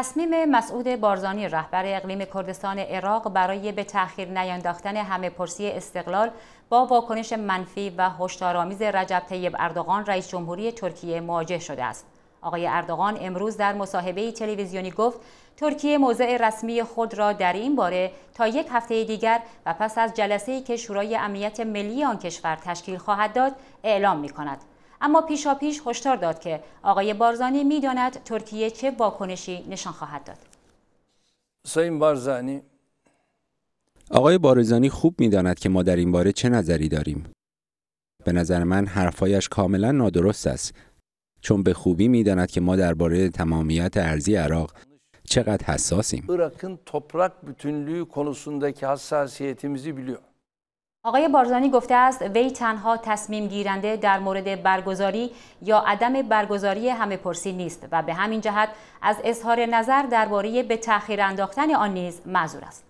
تصمیم مسعود بارزانی رهبر اقلیم کردستان عراق برای به تأخیر نیانداختن همه پرسی استقلال با واکنش منفی و هشدارآمیز رجب طیب اردوغان رئیس جمهوری ترکیه مواجه شده است. آقای اردوغان امروز در مصاحبه تلویزیونی گفت ترکیه موضع رسمی خود را در این باره تا یک هفته دیگر و پس از جلسه‌ای که شورای امنیت ملی آن کشور تشکیل خواهد داد اعلام می‌کند. اما پیش هشدار داد که آقای بارزانی میداند ترکیه چه واکنشی نشان خواهد داد. سایم بارزانی آقای بارزانی خوب میداند که ما در این باره چه نظری داریم. به نظر من حرفایش کاملا نادرست است چون به خوبی میداند که ما درباره تمامیت ارزی عراق چقدر حساسیم. Irak'ın toprak bütünlüğü konusundaki hassasiyetimizi biliyor. آقای بارزانی گفته است وی تنها تصمیم گیرنده در مورد برگزاری یا عدم برگزاری همه پرسی نیست و به همین جهت از اظهار نظر درباره به تأخیر انداختن آن نیز معذور است.